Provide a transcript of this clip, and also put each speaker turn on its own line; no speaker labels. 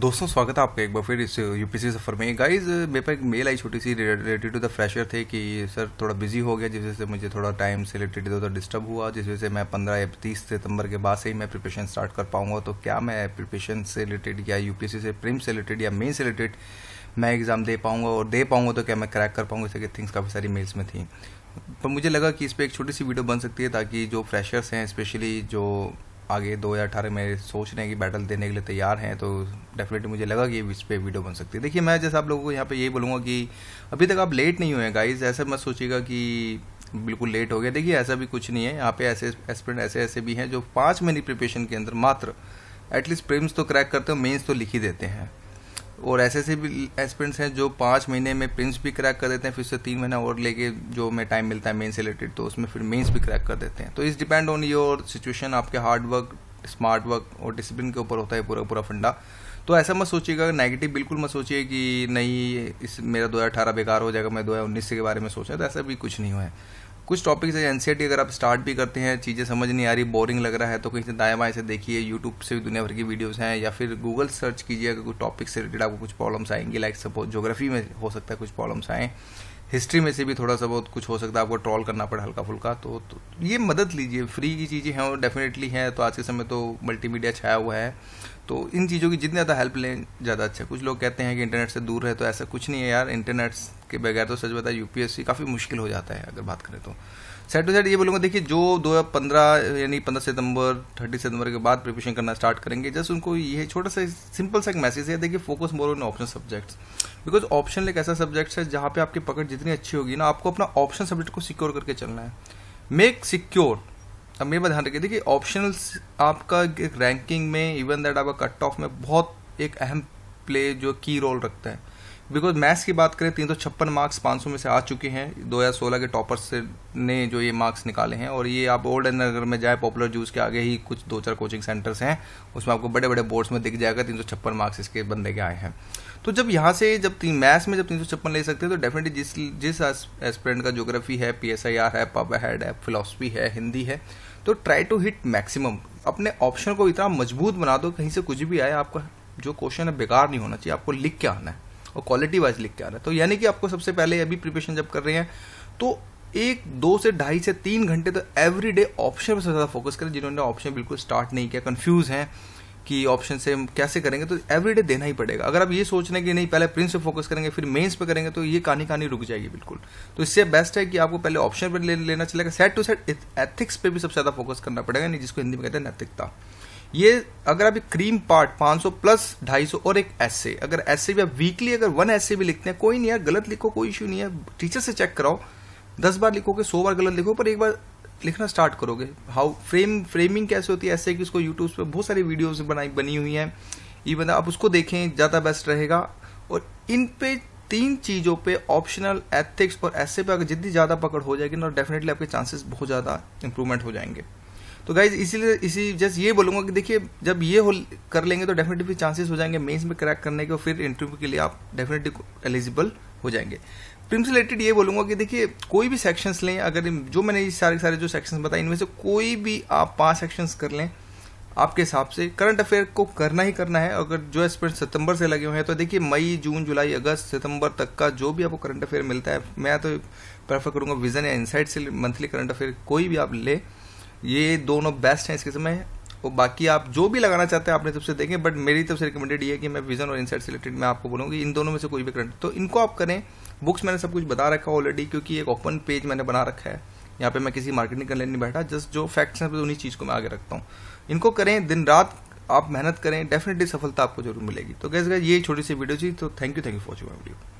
दोस्तों स्वागत है आपका एक बार फिर इस यूपीसी सफ़र में गाइज मेरे पर एक मेल आई छोटी सी रिलेटेड टू द फ्रेशर थे कि सर थोड़ा बिजी हो गया जिस वजह से मुझे थोड़ा टाइम से रिलेटेड इधर उधर डिस्टर्ब हुआ जिस वजह से मैं पंद्रह या तीस सितंबर के बाद से ही मैं प्रिपरेशन स्टार्ट कर पाऊंगा तो क्या मैं प्रिपरेशन से रिलेटेड या यूपीसी से प्रिम से रिलेटेड या मेन से रिलेटेड मैं एग्ज़ाम दे पाऊंगा और दे पाऊंगा तो क्या मैं क्रैक कर पाऊंगा इसके थिंग्स काफ़ी सारी मेल्स में थी पर तो मुझे लगा कि इस पर एक छोटी सी वीडियो बन सकती है ताकि जो फ्रेशर्स हैं स्पेशली जो आगे दो हज़ार अठारह में सोच रहे हैं कि बैटल देने के लिए तैयार हैं तो डेफिनेटली मुझे लगा कि इस पर वीडियो बन सकती है देखिए मैं जैसे आप लोगों को यहाँ पे यही बोलूँगा कि अभी तक आप लेट नहीं हुए हैं गाइज ऐसा मत सोचिएगा कि बिल्कुल लेट हो गया देखिए ऐसा भी कुछ नहीं है यहाँ पे ऐसे एस्पिरेंट ऐसे ऐसे भी हैं जो पाँच महीने प्रिपरेशन के अंदर मात्र एटलीस्ट प्रेम्स तो क्रैक करते हो मेन्स तो लिख ही देते हैं और ऐसे ऐसे भी एस्पिरेंट्स हैं जो पाँच महीने में प्रिंस भी क्रैक कर देते हैं फिर से तीन महीना और लेके जो मैं टाइम मिलता है मेन से रिलेटेड तो उसमें फिर मेन्स भी क्रैक कर देते हैं तो इस डिपेंड ऑन योर सिचुएशन आपके हार्ड वर्क स्मार्ट वर्क और डिसिप्लिन के ऊपर होता है पूरा पूरा फंडा तो ऐसा मत सोचिएगा नेगेटिव बिल्कुल मत सोचिए कि नहीं इस मेरा दो बेकार हो जाएगा मैं 2019 के बारे में सोचा तो ऐसा भी कुछ नहीं हुआ है कुछ टॉपिक्स है एनसीईआरटी अगर आप स्टार्ट भी करते हैं चीज़ें समझ नहीं आ रही बोरिंग लग रहा है तो कहीं से दाएँ बाएँ से देखिए यूट्यूब से भी दुनिया भर की वीडियोस हैं या फिर गूगल सर्च कीजिए अगर कुछ टॉपिक से रिलेटेड आपको कुछ प्रॉब्लम्स आएंगी लाइक सपोज जोग्राफी में हो सकता है कुछ प्रॉब्लम्स आएँ हिस्ट्री में से भी थोड़ा सा बहुत कुछ हो सकता है आपको ट्रॉल करना पड़े हल्का फुल्का तो, तो ये मदद लीजिए फ्री की चीज़ें हैं और डेफिनेटली हैं तो आज के समय तो मल्टीमीडिया छाया हुआ है तो इन चीज़ों की जितनी ज़्यादा हेल्प लें ज़्यादा अच्छा कुछ लोग कहते हैं कि इंटरनेट से दूर रहे तो ऐसा कुछ नहीं है यार इंटरनेट के बगैर तो सच बता यूपीएससी काफ़ी मुश्किल हो जाता है अगर बात करें तो साइड टू साइड ये बोलूँगा देखिए जो दो पंद्रह यानी पंद्रह सितंबर थर्टी सितंबर के बाद प्रिपरेशन करना स्टार्ट करेंगे जस्ट उनको ये छोटा सा सिंपल सा एक मैसेज है देखिए focus more on option subjects because option एक ऐसा सब्जेक्ट है जहाँ पे आपकी पकड़ जितनी अच्छी होगी ना आपको अपना ऑप्शन सब्जेक्ट को सिक्योर करके चलना है मेक सिक्योर अब मेरे ध्यान रखिए देखिए ऑप्शनल्स आपका रैंकिंग में इवन दैट आपका कट ऑफ में बहुत एक अहम प्ले जो की रोल रखता है बिकॉज मैथ्स की बात करें तीन सौ छप्पन मार्क्स पाँच सौ में से आ चुके हैं दो हज़ार सोलह के टॉपर्स से ने जो ये मार्क्स निकाले हैं और ये आप ओल्ड नगर में जाए पॉपुलर जूस के आगे ही कुछ दो चार कोचिंग सेंटर्स हैं उसमें आपको बड़े बड़े बोर्ड्स में दिख जाएगा तीन सौ छप्पन मार्क्स इसके बंदे के आए हैं तो जब यहाँ से जब तीन मैथ्स में जब तीन सौ छप्पन ले सकते हैं तो डेफिनेटली जिस जिस एस्पिरेंट का जोग्राफी है पी एस आई आर है पब हेड है फिलोसफी है हिंदी है तो ट्राई टू हिट मैक्सिमम अपने ऑप्शन को इतना मजबूत बना दो कहीं से कुछ भी आए आपका जो क्वेश्चन है बेकार नहीं होना चाहिए आपको लिख के आना है और क्वालिटी वाइज लिख के आना है तो यानी कि आपको सबसे पहले अभी प्रिपरेशन जब कर रहे हैं तो एक दो से ढाई से तीन घंटे तो एवरी डे ऑप्शन पर सबसे ज़्यादा फोकस करें जिन्होंने ऑप्शन बिल्कुल स्टार्ट नहीं किया कन्फ्यूज हैं कि ऑप्शन से हम कैसे करेंगे तो एवरीडे देना ही पड़ेगा अगर आप ये सोच रहे कि नहीं पहले प्रिंस पे फोकस करेंगे फिर मेंस पे करेंगे तो ये कहानी कहानी रुक जाएगी बिल्कुल तो इससे बेस्ट है कि आपको पहले ऑप्शन पर ले, लेना चलेगा सेट टू सेट एथिक्स पे भी सबसे ज़्यादा फोकस करना पड़ेगा नहीं जिसको हिंदी में कहते हैं नैतिकता ये अगर आप क्रीम पार्ट 500 प्लस 250 और एक ऐसे अगर ऐसे भी आप वीकली अगर वन ऐसे भी लिखते हैं कोई नहीं है गलत लिखो कोई इश्यू नहीं है टीचर से चेक कराओ दस बार लिखोगे सौ बार गलत लिखो पर एक बार लिखना स्टार्ट करोगे हाउ फ्रेम फ्रेमिंग कैसे होती है ऐसे कि उसको यूट्यूब पर बहुत सारी वीडियोज बनाई बनी हुई हैं इवन आप उसको देखें ज़्यादा बेस्ट रहेगा और इन पे तीन चीज़ों पे ऑप्शनल एथिक्स और ऐसे पे अगर जितनी ज़्यादा पकड़ हो जाएगी ना डेफिनेटली आपके चांसेस बहुत ज़्यादा इंप्रूवमेंट हो जाएंगे तो गाइज इसीलिए इसी जस्ट ये बोलूंगा कि देखिए जब ये हो कर लेंगे तो डेफिनेटली चांसेस हो जाएंगे मेंस में क्रैक करने के और फिर इंटरव्यू के लिए आप डेफिनेटली एलिजिबल हो जाएंगे प्रिम्स रिलेटेड ये बोलूंगा कि देखिए कोई भी सेक्शंस लें अगर जो मैंने सारे सारे जो सेक्शन बताए इनमें से कोई भी आप पांच सेक्शन कर लें आपके हिसाब से करंट अफेयर को करना ही करना है अगर जो एक्सपेंट सितंबर से लगे हुए हैं तो देखिए मई जून जुलाई अगस्त सितंबर तक का जो भी आपको करंट अफेयर मिलता है मैं तो प्रेफर करूंगा विजन या इनसाइट से मंथली करंट अफेयर कोई भी आप ले ये दोनों बेस्ट हैं इस किस्म में और बाकी आप जो भी लगाना चाहते हैं आपने तब से देखें बट मेरी तरफ से रिकमेंडेड ये है कि मैं विजन और इनसाइड सिलेक्टेड में आपको बोलूँगी इन दोनों में से कोई भी करंट तो इनको आप करें बुक्स मैंने सब कुछ बता रखा ऑलरेडी क्योंकि एक ओपन पेज मैंने बना रखा है यहाँ पे मैं किसी मार्केटिंग करने नहीं बैठा जस्ट जो फैक्ट्स हैं उन्हीं चीज़ को मैं आगे रखता हूँ इनको करें दिन रात आप मेहनत करें डेफिनेटली सफलता आपको जरूर मिलेगी तो कैसे ये छोटी सी वीडियो थी तो thank you thank you for watching video